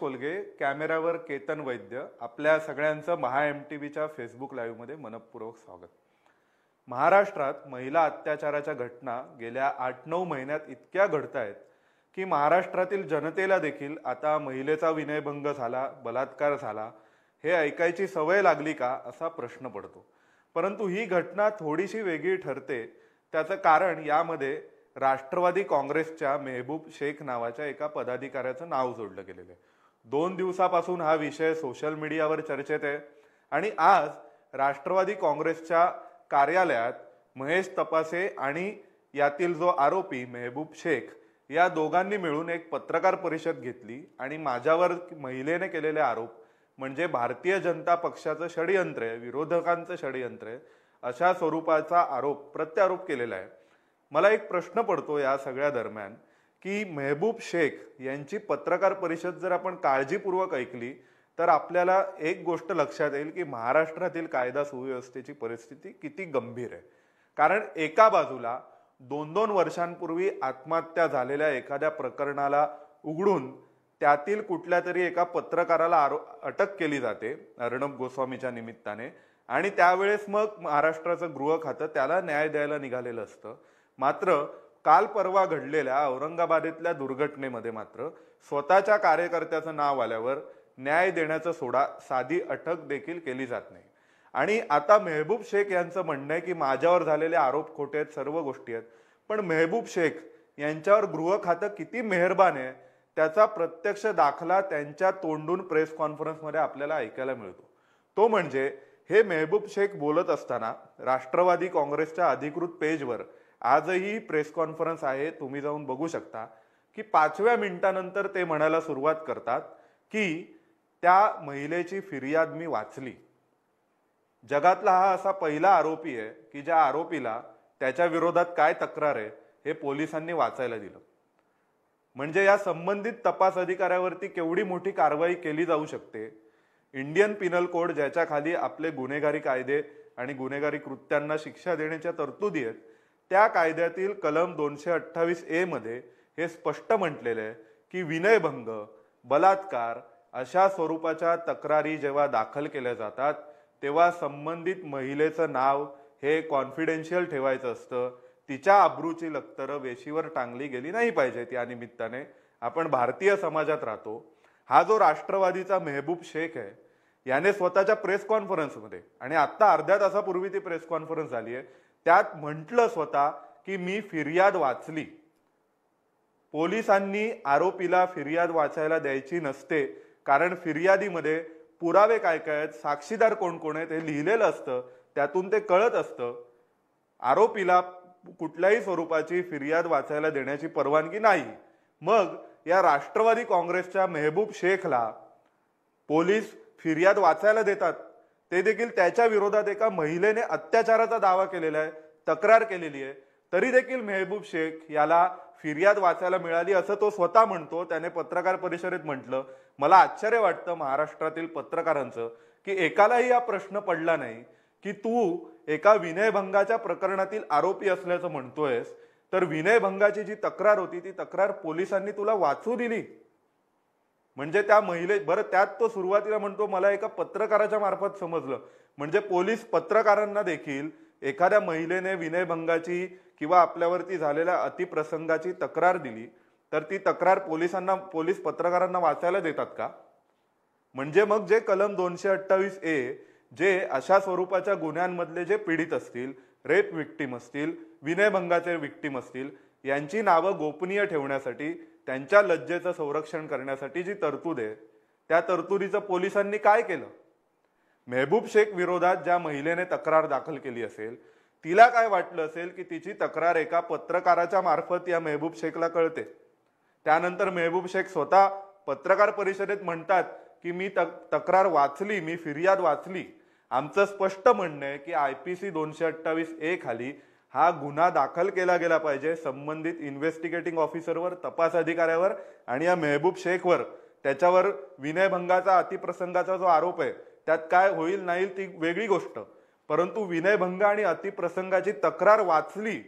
कोलगे कॅमेरावर केतन वैद्य आपल्या सगळ्यांचं Maha M T व्हीच्या फेसबुक लाईव्हमध्ये मनपूर्वक स्वागत महाराष्ट्रात महिला अत्याचाराच्या घटना गेल्या आठ नऊ महिन्यात इतक्या घडत की महाराष्ट्रातील जनतेला देखील आता महिलेचा विनयभंग झाला बलात्कार झाला हे ऐकायची सवय लागली का असा प्रश्न पडतो परंतु ही घटना थोडीशी वेगळी ठरते त्याचं कारण यामध्ये राष्ट्रवादी काँग्रेसच्या मेहबूब शेख नावाच्या एका पदाधिकाऱ्याचं नाव जोडलं गेलेलं आहे दोन दिवसापासून हा विषय सोशल मीडियावर चर्चेत आहे आणि आज राष्ट्रवादी काँग्रेसच्या कार्यालयात महेश तपासे आणि यातील जो आरोपी मेहबूब शेख या दोघांनी मिळून एक पत्रकार परिषद घेतली आणि माझ्यावर महिलेने केलेले आरोप म्हणजे भारतीय जनता पक्षाचं षडयंत्र आहे विरोधकांचं षडयंत्र आहे अशा स्वरूपाचा आरोप प्रत्यारोप केलेला आहे मला एक प्रश्न पडतो या सगळ्या दरम्यान की मेहबूब शेख यांची पत्रकार परिषद जर आपण काळजीपूर्वक ऐकली तर आपल्याला एक गोष्ट लक्षात येईल की महाराष्ट्रातील कायदा सुव्यवस्थेची परिस्थिती किती गंभीर आहे कारण एका बाजूला दोन दोन वर्षांपूर्वी आत्महत्या झालेल्या एखाद्या प्रकरणाला उघडून त्यातील कुठल्या तरी एका पत्रकाराला आरो अटक केली जाते अर्णब गोस्वामीच्या निमित्ताने आणि त्यावेळेस मग महाराष्ट्राचं गृह खातं त्याला न्याय द्यायला निघालेलं असतं मात्र काल परवा घडलेल्या औरंगाबादेतल्या दुर्घटनेमध्ये मात्र स्वतःच्या कार्यकर्त्याचं नाव आल्यावर न्याय देण्याचा सोडा साधी अटक देखील केली जात नाही आणि आता मेहबूब शेख यांचं म्हणणं आहे की माझ्यावर झालेले आरोप खोटे आहेत सर्व गोष्टी आहेत पण मेहबूब शेख यांच्यावर गृह खातं किती मेहरबान आहे त्याचा प्रत्यक्ष दाखला त्यांच्या तोंडून प्रेस कॉन्फरन्समध्ये आपल्याला ऐकायला मिळतो तो म्हणजे हे मेहबूब शेख बोलत असताना राष्ट्रवादी काँग्रेसच्या अधिकृत पेजवर आजही प्रेस कॉन्फरन्स आहे तुम्ही जाऊन बघू शकता की पाचव्या मिनिटानंतर ते म्हणायला सुरुवात करतात की त्या महिलेची फिर्याद मी वाचली जगातला हा असा पहिला आरोपी आहे की ज्या आरोपीला त्याच्या विरोधात काय तक्रार आहे हे पोलिसांनी वाचायला दिलं म्हणजे या संबंधित तपास अधिकाऱ्यावरती केवढी मोठी कारवाई केली जाऊ शकते इंडियन पिनल कोड ज्याच्या खाली आपले गुन्हेगारी कायदे आणि गुन्हेगारी कृत्यांना शिक्षा देण्याच्या तरतुदी आहेत त्या कायद्यातील कलम दोनशे अठ्ठावीस ए मध्ये हे स्पष्ट म्हटलेले आहे की विनयभंग बलात्कार अशा स्वरूपाच्या तक्रारी जेव्हा दाखल केल्या जातात तेव्हा संबंधित महिलेचं नाव हे कॉन्फिडेन्शियल ठेवायचं असतं तिच्या अब्रूची लक्तर वेशीवर टांगली गेली नाही पाहिजे त्या निमित्ताने आपण भारतीय समाजात राहतो हा जो राष्ट्रवादीचा मेहबूब शेख आहे याने स्वतःच्या प्रेस कॉन्फरन्समध्ये आणि आत्ता अर्ध्या तासापूर्वी ती प्रेस कॉन्फरन्स झाली आहे त्यात म्हटलं स्वतः की मी फिर्याद वाचली पोलिसांनी आरोपीला फिर्याद वाचायला द्यायची नसते कारण फिर्यादीमध्ये पुरावे काय काय आहेत साक्षीदार कोण कोण आहेत हे लिहिलेलं असतं त्यातून ते कळत असतं आरोपीला कुठल्याही स्वरूपाची फिर्याद वाचायला देण्याची परवानगी नाही मग या राष्ट्रवादी काँग्रेसच्या मेहबूब शेखला पोलीस फिर्याद वाचायला देतात ते देखील त्याच्या विरोधात एका महिलेने अत्याचाराचा दावा केलेला आहे तक्रार केलेली आहे तरी देखील मेहबूब शेख याला फिर्याद वाचायला मिळाली असं तो स्वतः म्हणतो त्याने पत्रकार परिषदेत म्हटलं मला आश्चर्य वाटतं महाराष्ट्रातील पत्रकारांचं की एकालाही हा प्रश्न पडला नाही की तू एका विनयभंगाच्या प्रकरणातील आरोपी असल्याचं म्हणतोयस तर विनयभंगाची जी तक्रार होती ती तक्रार पोलिसांनी तुला वाचू दिली म्हणजे त्या महिले बरं त्यात तो सुरुवातीला म्हणतो मला एका पत्रकाराच्या मार्फत समजलं म्हणजे पोलीस पत्रकारांना देखील एखाद्या महिलेने विनयभंगाची किंवा आपल्यावरती झालेल्या अतिप्रसंगाची तक्रार दिली तर ती तक्रार पोलिसांना पोलीस पत्रकारांना वाचायला देतात का म्हणजे मग जे कलम दोनशे अठ्ठावीस ए जे अशा स्वरूपाच्या गुन्ह्यांमधले जे पीडित असतील रेप विक्टीम असतील विनयभंगाचे विक्टीम असतील यांची नावं गोपनीय ठेवण्यासाठी त्यांच्या लज्जेचं संरक्षण करण्यासाठी जी तरतूद आहे त्या तरतुदीचं पोलिसांनी काय केलं मेहबूब शेख विरोधात ज्या महिलेने तक्रार दाखल केली असेल तिला काय वाटलं असेल की तिची तक्रार एका पत्रकाराच्या मार्फत या मेहबूब शेखला कळते त्यानंतर मेहबूब शेख स्वतः पत्रकार परिषदेत म्हणतात की मी तक्रार वाचली मी फिर्याद वाचली आमचं स्पष्ट म्हणणं आहे की आय पी सी दोनशे अठ्ठावीस ए खाली हा गुन्हा दाखल केला गेला पाहिजे संबंधित इन्व्हेस्टिगेटिंग ऑफिसरवर तपास अधिकाऱ्यावर आणि या मेहबूब शेखवर त्याच्यावर विनयभंगाचा अतिप्रसंगाचा जो आरोप आहे त्यात काय होईल नाही ती वेगळी गोष्ट परंतु विनयभंग आणि अतिप्रसंगाची तक्रार वाचली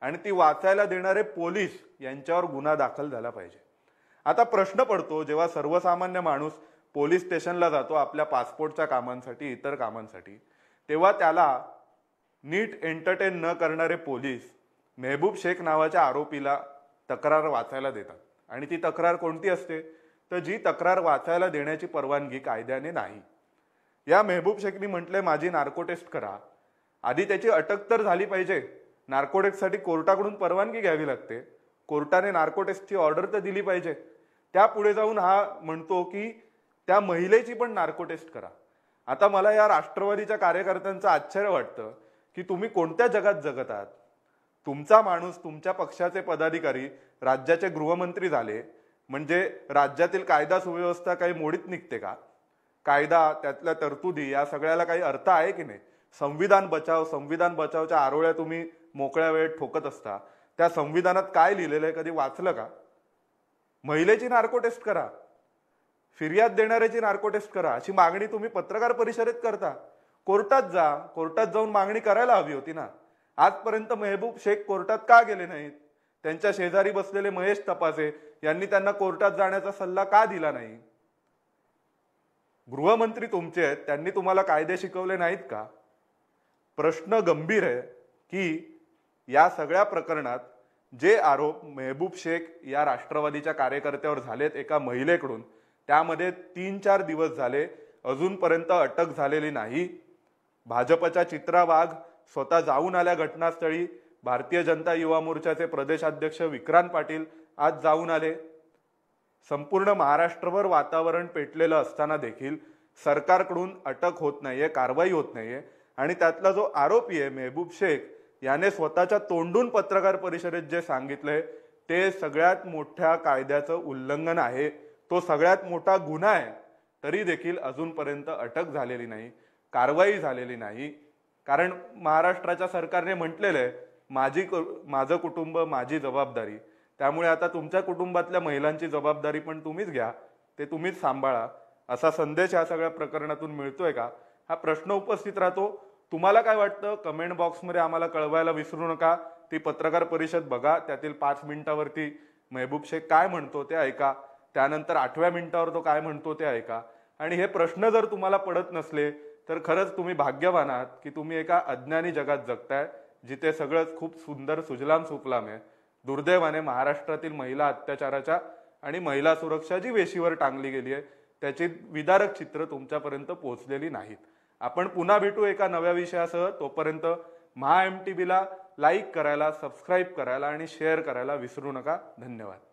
आणि ती वाचायला देणारे पोलीस यांच्यावर गुन्हा दाखल झाला पाहिजे आता प्रश्न पडतो जेव्हा सर्वसामान्य माणूस पोलीस स्टेशनला जातो आपल्या पासपोर्टच्या कामांसाठी इतर कामांसाठी तेव्हा त्याला नीट एंटरटेन न करणारे पोलीस मेहबूब शेख नावाच्या आरोपीला तक्रार वाचायला देतात आणि ती तक्रार कोणती असते तर जी तक्रार वाचायला देण्याची परवानगी कायद्याने नाही या मेहबूब शेखनी म्हटलंय माझी नार्को टेस्ट करा आधी त्याची अटक तर झाली पाहिजे नार्कोटेस्टसाठी कोर्टाकडून परवानगी घ्यावी लागते कोर्टाने नार्कोटेस्टची ऑर्डर तर दिली पाहिजे त्या पुढे जाऊन हा म्हणतो की त्या महिलेची पण नार्को टेस्ट करा आता मला या राष्ट्रवादीच्या कार्यकर्त्यांचं आश्चर्य वाटतं की तुम्ही कोणत्या जगात जगत आहात तुमचा माणूस तुमच्या पक्षाचे पदाधिकारी राज्याचे गृहमंत्री झाले म्हणजे राज्यातील कायदा सुव्यवस्था काही मोडीत निघते का कायदा त्यातल्या तरतुदी या सगळ्याला काही अर्थ आहे की नाही संविधान बचाव संविधान बचावच्या आरोळ्या तुम्ही मोकळ्या वेळेत ठोकत असता त्या संविधानात काय लिहिलेलं आहे कधी वाचलं का महिलेची नार्को टेस्ट करा फिर्याद देणाऱ्याची नार्को टेस्ट करा अशी मागणी तुम्ही पत्रकार परिषदेत करता कोर्टात जा कोर्टात जाऊन मागणी करायला हवी होती ना आजपर्यंत मेहबूब शेख कोर्टात का गेले नाहीत त्यांच्या शेजारी बसलेले महेश तपासे यांनी त्यांना कोर्टात जाण्याचा सल्ला का दिला नाही गृहमंत्री तुमचे आहेत त्यांनी तुम्हाला कायदे शिकवले नाहीत का प्रश्न गंभीर आहे की या सगळ्या प्रकरणात जे आरोप मेहबूब शेख या राष्ट्रवादीच्या कार्यकर्त्यावर झालेत एका महिलेकडून त्यामध्ये तीन चार दिवस झाले अजूनपर्यंत अटक झालेली नाही भाजपच्या चित्रा वाघ स्वतः जाऊन आल्या घटनास्थळी भारतीय जनता युवा मोर्चाचे प्रदेशाध्यक्ष विक्रांत पाटील आज जाऊन आले संपूर्ण महाराष्ट्रभर वातावरण पेटलेलं असताना देखील सरकारकडून अटक होत नाहीये कारवाई होत नाहीये आणि त्यातला जो आरोपी आहे मेहबूब शेख याने स्वतःच्या तोंडून पत्रकार परिषदेत जे सांगितलंय ते सगळ्यात मोठ्या कायद्याचं उल्लंघन आहे तो सगळ्यात मोठा गुन्हा आहे तरी देखील अजूनपर्यंत अटक झालेली नाही कारवाई झालेली नाही कारण महाराष्ट्राच्या सरकारने म्हटलेलं आहे माझी माझं कुटुंब माझी जबाबदारी त्यामुळे आता तुमच्या कुटुंबातल्या महिलांची जबाबदारी पण तुम्हीच घ्या ते तुम्हीच सांभाळा असा संदेश या सगळ्या प्रकरणातून मिळतोय का हा प्रश्न उपस्थित राहतो तुम्हाला काय वाटतं कमेंट बॉक्समध्ये आम्हाला कळवायला विसरू नका ती पत्रकार परिषद बघा त्यातील पाच मिनिटावरती मेहबूब शेख काय म्हणतो ते ऐका त्यानंतर आठव्या मिनिटावर तो काय म्हणतो ते ऐका आणि हे प्रश्न जर तुम्हाला पडत नसले तर खरंच तुम्ही भाग्यवान आहात की तुम्ही एका अज्ञानी जगात जगताय जिथे सगळंच खूप सुंदर सुजलाम सुफलाम आहे दुर्दैवाने महाराष्ट्रातील महिला अत्याचाराच्या आणि महिला सुरक्षा जी वेशीवर टांगली गेली आहे त्याची विदारक चित्र तुमच्यापर्यंत पोहोचलेली नाहीत आपण पुन्हा भेटू एका नव्या विषयासह तोपर्यंत महा एम टी बीला लाईक करायला सबस्क्राईब करायला आणि शेअर करायला विसरू नका धन्यवाद